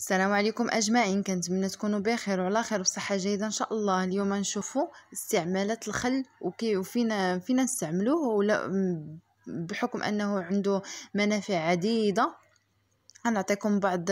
السلام عليكم اجمعين كنتمنى تكونوا بخير وعلى خير وبصحه جيده ان شاء الله اليوم نشوفوا استعمالات الخل وكي وفينا فينا نستعملوه ولا بحكم انه عنده منافع عديده غنعطيكم بعض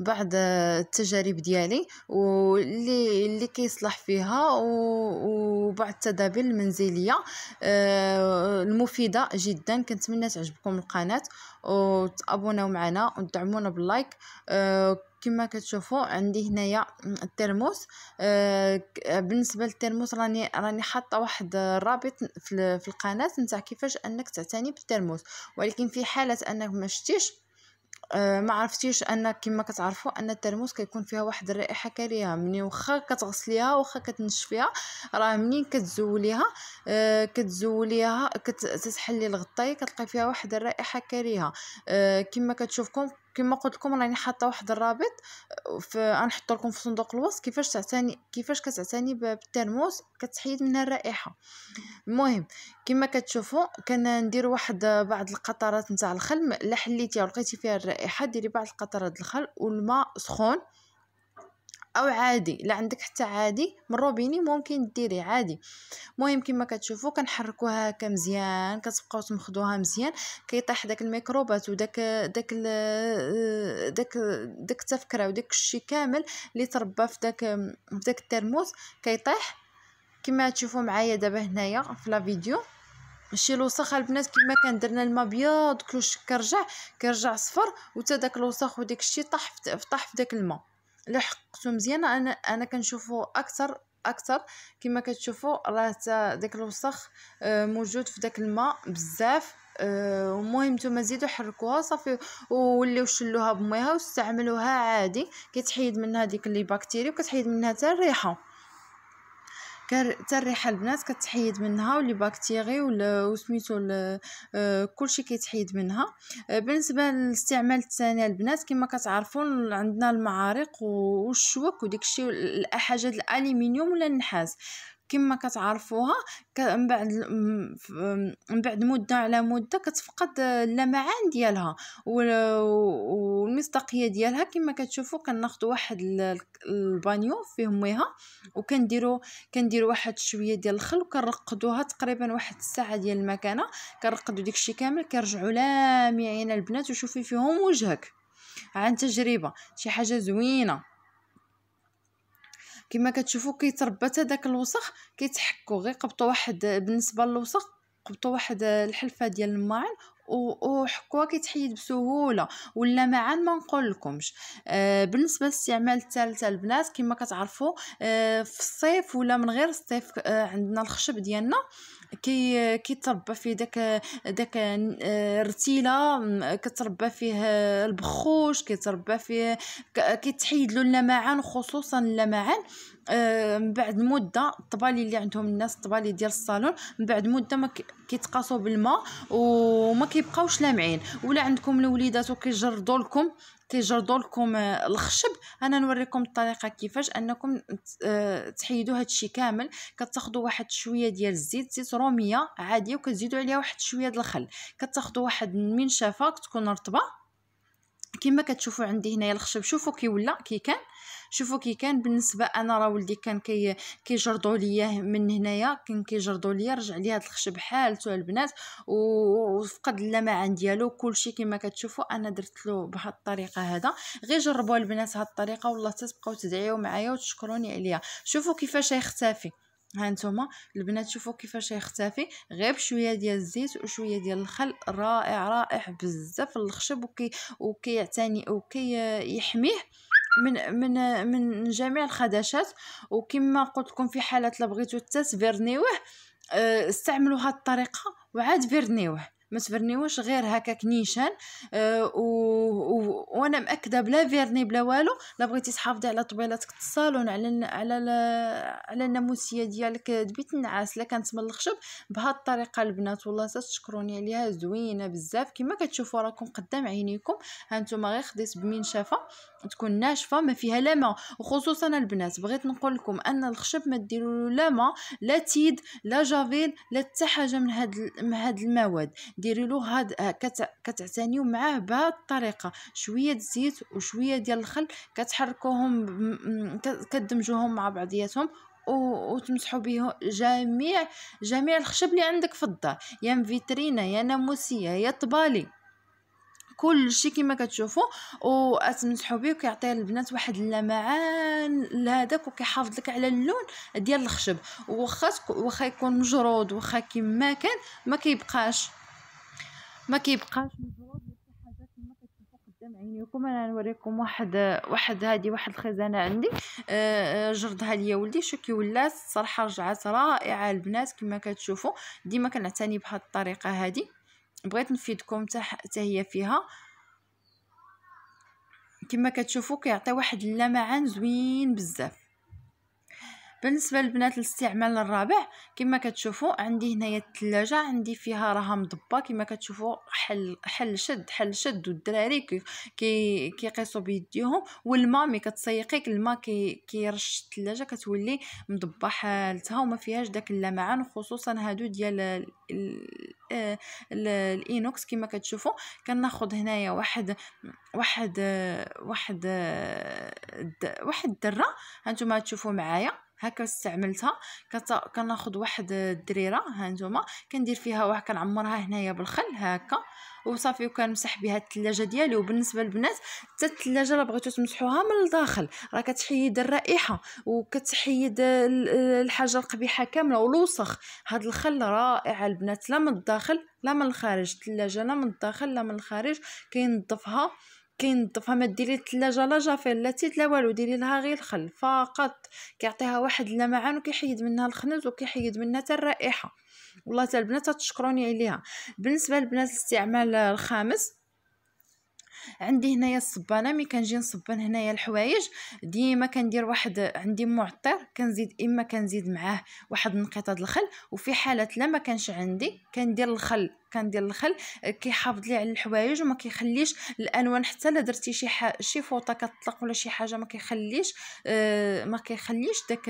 بعض التجارب ديالي واللي اللي كيصلح فيها وبعض التدابير المنزليه آه، المفيده جدا كنتمنى تعجبكم القناه وتابوناو معنا وتدعمونا باللايك آه، كما كتشوفوا عندي هنايا الترموس آه بالنسبه للترموس راني راني حاطه واحد الرابط في القناه نتاع كيفاش انك تعتني بالترموس ولكن في حاله انك ما شتيش آه، ما عرفتيش ان كما كتعرفوا ان الترموس كيكون فيها واحد الرائحه كريهه مني واخا كتغسليها واخا كتنشفيها راه منين كتزوليها آه، كتزوليها كتتحلي الغطايه كتلقى فيها واحد الرائحه كريهه آه، كما كتشوفكم كما قلت لكم راني حاطه واحد الرابط غنحط لكم في صندوق الوصف كيفاش تعتني كيفاش كتعتني بالترموس كتحيد منها الرائحه المهم كما كتشوفوا ندير واحد بعض القطرات نتاع الخل لا حليتيها ولقيتي فيها الرائحه ديري بعض القطرات الخل والماء سخون او عادي لا عندك حتى عادي من روبيني ممكن ديري عادي المهم كما كتشوفوا كنحركوها هكا مزيان كتبقاو تمخدوها مزيان كيطيح داك الميكروبات وداك داك آه، داك داك التفكره وداك الشيء كامل اللي تربى في داك في داك الترموس كيطيح كما تشوفوا معايا دابا هنايا في لا فيديو شي لوسخ البنات كما كان درنا الماء بيض كل كرجع كيرجع صفر وتا داك لوسخ وداك الشيء طاح طاح في داك الماء لحقتو مزيان انا انا كنشوفو اكثر اكثر كما كتشوفوا راه داك الوسخ آه، موجود في داك الماء بزاف آه، المهم نتوما زيدو حركوها صافي وليو شلوها بميها واستعملوها عادي كتحيد منها ديك لي بكتيريا وكتحيد منها حتى الريحه حتى الريحه البنات كتحيد منها ولي باكتيري وسميتو آه، كلشي كيتحيد منها آه، بالنسبه للاستعمال الثاني البنات كما كتعرفوا عندنا المعارق والشوك وديك الشيء الحاجات الالومنيوم ولا النحاس كما كتعرفوها من بعد من بعد مده على مده كتفقد اللمعان ديالها والمصداقيه ديالها كما كتشوفوا كناخذ واحد البانيو فيه ميها وكنديروا كنديروا واحد شويه ديال الخل وكنرقدوها تقريبا واحد الساعه ديال المكانه كنرقدوا داكشي كامل كيرجعوا لامعين البنات وشوفي فيهم وجهك عن تجربه شي حاجه زوينه كما كتشوفوا كيتربى حتى داك الوسخ كيتحكوا غير قبطوا واحد بالنسبه للوسخ قبطوا واحد الحلفه ديال الماعن وحكوها كيتحيد بسهوله ولا معان ما نقول لكمش آه بالنسبه للاستعمال الثالثه البنات كما كتعرفوا آه في الصيف ولا من غير الصيف آه عندنا الخشب ديالنا كي كيتربى فيه داك داك الرتيله آه، كتربى فيه آه، البخوش كيتربى فيه كيتحيد له اللمعان خصوصا اللمعان آه، من بعد مده الطبالي اللي عندهم الناس الطبالي ديال الصالون من بعد مده ما كيتقاصوا بالماء وما كيبقاوش لامعين ولا عندكم الوليدات وكيجردوا لكم كيجردوا لكم آه، الخشب انا نوريكم الطريقه كيفاش انكم آه، تحيدوا هذا الشيء كامل كتاخذوا واحد شويه ديال الزيت زيت روميه عاديه وكتزيدوا عليها واحد شويه د الخل كتاخذوا واحد المنشفه تكون رطبه كما كتشوفوا عندي هنايا الخشب شوفوا كي ولا كي كان شوفوا كي كان بالنسبه انا راه ولدي كان كي كيجردوا ليا من هنايا كان كيجردوا ليا رجع لي هذا الخشب حالته البنات وفقد اللمعان ديالو كلشي كما كتشوفوا انا درت له بهاد الطريقه هذا غير جربوا البنات هاد الطريقه والله تتبقاو تدعيو معايا وتشكروني عليها شوفوا كيفاش يختفي ها نتوما البنات شوفوا كيفاش يختفي غير بشويه ديال الزيت وشويه ديال الخل رائع رائع بزاف الخشب وكي وكيعتني يحميه من من من جميع الخدشات وكما قلت لكم في حاله لا بغيتو فيرنيوه آه، استعملوا هاد الطريقه وعاد فيرنيوه ما تفرنيوش غير هكاك نيشان آه، و... وانا مأكده بلا فيرني بلا والو لا بغيتي تحافظي على طبيلتك الصالون على على على الناموسيه ديالك دبيت النعاس لا كانت من الخشب بهاد الطريقه البنات والله تشكروني عليها زوينه بزاف كما كتشوفوا راكم قدام عينيكم هانتوما غير خديت بمنشفه تكون ناشفه ما فيها لا ما وخصوصا البنات بغيت نقول لكم ان الخشب ما ديروا لا ما لا تيد لا جافيل لا حتى حاجه من هاد من هاد المواد ديري له هاد آه، كت... كتعتنيو معاه بهاد الطريقه شويه الزيت وشويه ديال الخل كتحركوهم كدمجوهم مع بعضياتهم وتمسحوا به جميع جميع الخشب اللي عندك في الدار يا فيترينا يا ناموسيه يا طبالي كل شيء كما كتشوفوا وتمسحوا به وكيعطي البنات واحد اللمعان لهذاك وكيحافظ لك على اللون ديال الخشب واخا واخا يكون مجرود واخا كما كان ما كيبقاش ما كيبقاش مجرد قدام عينيكم انا نوريكم واحد واحد هادي واحد الخزانه عندي آه، آه، جردها ليا ولدي شو كي ولات الصراحه رجعت رائعه البنات كما كتشوفوا ديما كنعتني بهاد الطريقه هادي بغيت نفيدكم حتى هي فيها كما كتشوفوا كيعطي واحد اللمعان زوين بزاف بالنسبه للبنات الاستعمال الرابع كما كتشوفوا عندي هنايا الثلاجه عندي فيها راها مضبه كما كتشوفوا حل حل شد حل شد والدراري كي كيقيسوا بيديهم والماء ملي كتسيقيك الماء كي كيرش الثلاجه كتولي مضبه حالتها وما فيهاش داك اللمعان خصوصا هادو ديال الاينوكس كما كتشوفوا كناخذ هنايا واحد واحد واحد واحد الدره هانتوما تشوفوا معايا هكا استعملتها كناخذ واحد الدريره ها نتوما كندير فيها واحد كنعمرها هنايا بالخل هكا وصافي وكنمسح بها الثلاجه ديالي وبالنسبه للبنات حتى الثلاجه الا بغيتو تمسحوها من الداخل راه كتحيد الرائحه وكتحيد الحاجه القبيحه كامله والوسخ هذا الخل رائع البنات لا من الداخل لا من الخارج الثلاجه لا من الداخل لا من الخارج كينظفها كينظفها ما ديري الثلاجه لا جافي لا تيت لا والو ديري لها غير الخل فقط كيعطيها واحد اللمعان وكيحيد منها الخنز وكيحيد منها حتى الرائحه والله حتى البنات تشكروني عليها بالنسبه للبنات الاستعمال الخامس عندي هنايا الصبانه مي كنجي نصبن هنايا الحوايج ديما كندير واحد عندي معطر كنزيد اما كنزيد معاه واحد نقيطه الخل وفي حاله لا ما كانش عندي كندير الخل كندير الخل كيحافظ لي على الحوايج وما كيخليش الالوان حتى لا درتي شي شي فوطه كتطلق ولا شي حاجه ما كيخليش آه ما كيخليش داك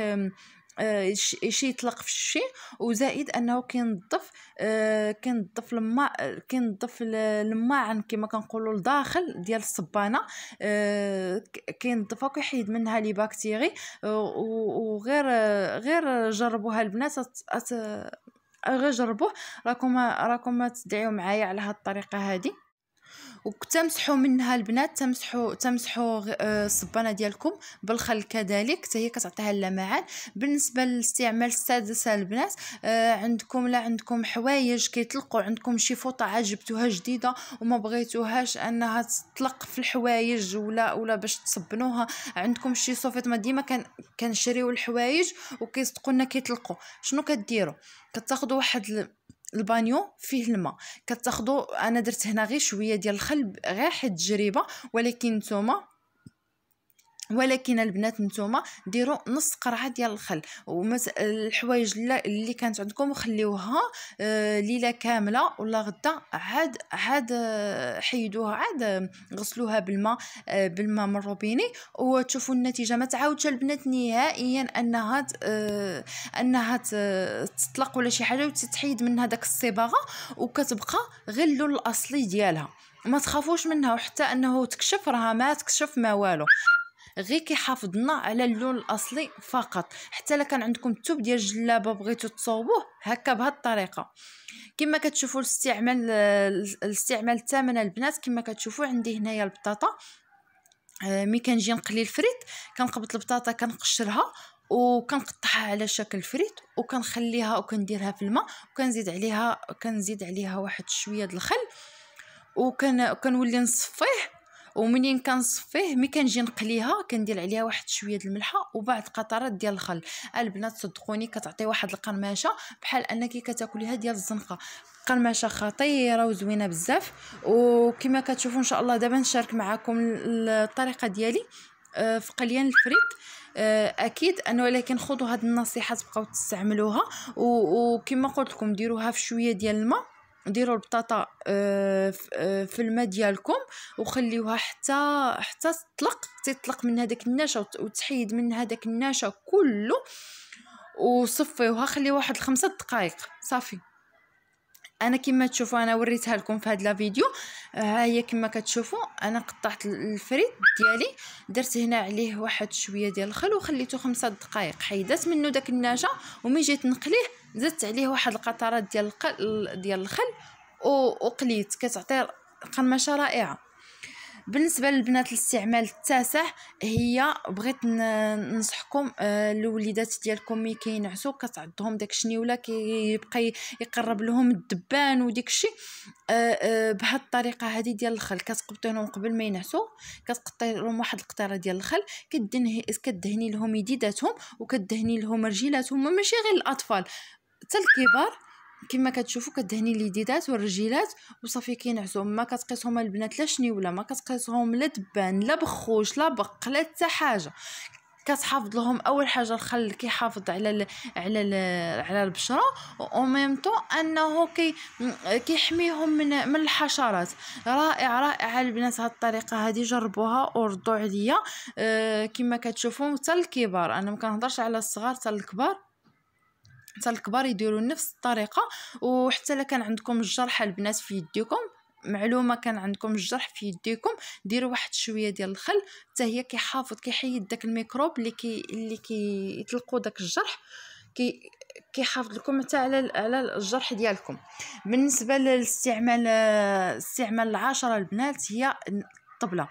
آه، شي يطلق في الشي وزائد انه كينظف آه، كينظف الماء كينظف الماعن كما كنقولوا الداخل ديال الصبانه آه، كينظفها كيحيد منها لي بكتيري وغير غير جربوها البنات غير جربوه راكم راكم تدعيو معايا على هاد الطريقه هذه وتمسحوا منها البنات تمسحوا تمسحوا آه، الصبانه ديالكم بالخل كذلك حتى هي كتعطيها اللمعان بالنسبه للاستعمال السادسه البنات آه، عندكم لا عندكم حوايج كيطلقوا عندكم شي فوطه جبتوها جديده وما بغيتوهاش انها تطلق في الحوايج ولا ولا باش تصبنوها عندكم شي صوفيط ما ديما كان كنشريو الحوايج وكيصدقوا لنا كيطلقوا شنو كديروا كتاخذوا واحد البانيو فيه الماء كتاخذوا انا درت هنا غير شويه ديال الخل غير حد التجربه ولكن نتوما ولكن البنات نتوما ديروا نص قرعه ديال الخل والحوايج الحوايج اللي كانت عندكم خليوها آه، ليله كامله ولا غدا عاد عاد آه، حيدوها عاد آه، غسلوها بالماء بالماء من الروبيني وتشوفوا النتيجه ما تعاودش البنات نهائيا انها انها تطلق ولا شي حاجه وتتحيد منها داك الصباغه وكتبقى غير اللون الاصلي ديالها ما تخافوش منها وحتى انه تكشف راها ما تكشف ما والو غير كيحافظنا على اللون الاصلي فقط حتى لو كان عندكم الثوب ديال الجلابه بغيتو تصوبوه هكا بهاد الطريقه كما كتشوفوا الاستعمال الاستعمال الثامن البنات كما كتشوفوا عندي هنايا البطاطا آه، مي كنجي نقلي الفريت كنقبط البطاطا كنقشرها وكنقطعها على شكل فريت وكنخليها وكنديرها في الماء وكنزيد عليها كنزيد عليها واحد شويه د الخل وكنولي نصفيه ومنين كنصفيه مي كنجي نقليها كندير عليها واحد شويه د الملحه وبعض قطرات ديال الخل البنات صدقوني كتعطي واحد القرمشه بحال انك كتاكليها ديال الزنقه قرمشه خطيره وزوينه بزاف وكما كتشوفوا ان شاء الله دابا نشارك معكم الطريقه ديالي آه، في قليان الفريك آه، اكيد ان ولكن خذوا هاد النصيحه تبقاو تستعملوها وكما قلت لكم ديروها في شويه ديال الماء ديروا البطاطا آه، آه، في الماء ديالكم وخليوها حتى حتى تطلق تطلق من هذاك النشا وتحيد من هذاك النشا كله وصفيوها خليوها واحد الخمسة دقائق صافي انا كما تشوفوا انا وريتها لكم في هذا الفيديو ها آه، هي كما كتشوفوا انا قطعت الفريت ديالي درت هنا عليه واحد شويه ديال الخل وخليته خمسة دقائق حيدات منه داك النشا ومي جيت نقليه زدت عليه واحد القطرات ديال القل ديال الخل وقليت كتعطي قرمشه رائعه بالنسبه للبنات الاستعمال التاسع هي بغيت ننصحكم آه، الوليدات ديالكم مي كينعسوا كتعضهم داك ولا كيبقى يقرب لهم الدبان وديك الشيء آه، آه، بهاد الطريقه هذه ديال الخل كتقبطيهم قبل ما ينعسوا كتقطي لهم واحد القطيره ديال الخل كدهني كدهني لهم يديداتهم وكدهني لهم رجيلاتهم ماشي غير الاطفال حتى الكبار كما كتشوفوا كدهني اليديدات والرجيلات وصافي كينعسوا ما كتقيسهم البنات لا ولا ما كتقيسهم لا دبان لا بخوش لا بق لا حتى حاجه كتحافظ لهم اول حاجه الخل كيحافظ على الـ على الـ على البشره وميم طون انه كي كيحميهم من من الحشرات رائع رائعه البنات هاد الطريقه هذه جربوها وردوا عليا أه كما كتشوفوا حتى الكبار انا ما كنهضرش على الصغار حتى الكبار حتى الكبار يديروا نفس الطريقه وحتى الا كان عندكم الجرح البنات في يديكم معلومه كان عندكم الجرح في يديكم ديروا واحد شويه ديال الخل حتى هي كيحافظ كيحيد داك الميكروب اللي كي اللي كيطلقوا داك الجرح كي كيحافظ لكم حتى على على الجرح ديالكم بالنسبه للاستعمال استعمال العشره البنات هي الطبله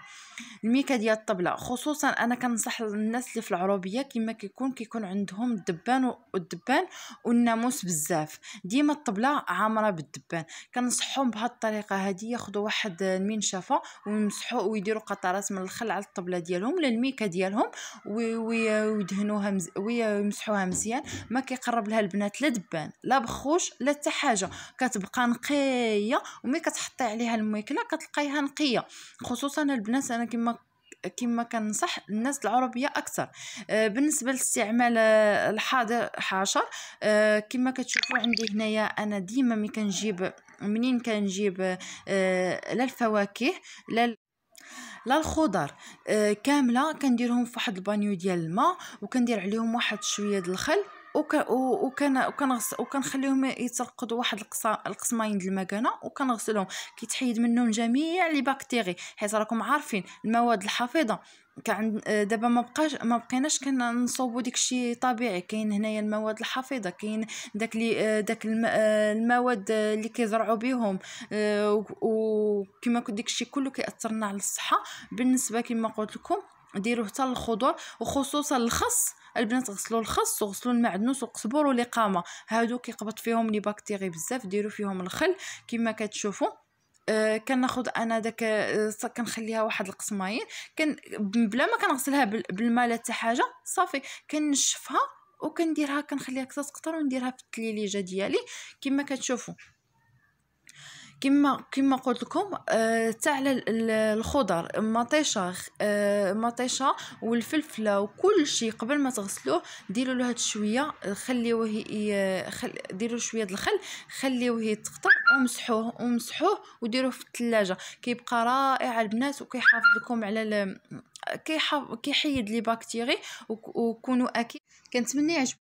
الميكا ديال الطبله خصوصا انا كنصح الناس اللي في العروبيه كما كيكون كيكون عندهم الدبان والدبان والناموس بزاف ديما الطبله عامره بالدبان كنصحهم بهاد الطريقه هذه ياخذوا واحد المنشفه ويمسحوا ويديروا قطرات من الخل على الطبله ديالهم للميكا ديالهم ويدهنوها مز... ويمسحوها مزيان ما كيقرب لها البنات لا دبان لا بخوش لا حتى حاجه كتبقى نقيه ومي كتحطي عليها الماكله كتلقايها نقيه خصوصا انا البنات انا كما كما كنصح الناس العربيه اكثر آه، بالنسبه للاستعمال الحاضر آه، حاشر آه، كما كتشوفوا عندي هنايا انا ديما ملي كنجيب منين كنجيب لا الفواكه لا لا الخضر كامله كنديرهم في واحد البانيو ديال الماء وكندير عليهم واحد شويه د الخل وكان وكان وكنخليهم يترقدوا واحد القسمين د المكانه وكنغسلهم كيتحيد منهم جميع لي باكتيري حيت راكم عارفين المواد الحافظه كان دابا ما بقاش ما بقيناش داك داكشي طبيعي كاين هنايا المواد الحافظه كاين داك لي داك المواد اللي كيزرعوا بهم وكما داكشي كله كيأثرنا على الصحه بالنسبه كما قلت لكم ديروه حتى للخضر وخصوصا الخس البنات غسلوا الخس وغسلوا المعدنوس والقزبر والقامه هادو كيقبط فيهم لي بكتيري بزاف ديروا فيهم الخل كما كتشوفوا أه كناخذ انا داك أه كنخليها واحد القسماين كن بلا ما كنغسلها بالماء لا حتى حاجه صافي كنشفها وكنديرها كنخليها كتسقطر ونديرها في التليليجه ديالي كما كتشوفوا كما كما قلت لكم آه، تاع الخضر مطيشه آه، مطيشه والفلفله وكل شيء قبل ما تغسلوه ديروا له هاد شويه خليوه خل... ديروا شويه الخل خليوه يتقطع ومسحوه ومسحوه وديروه في الثلاجه كيبقى رائع البنات وكيحافظ لكم على كيحيد لي باكتيري وكونوا اكيد كنتمنى يعجبكم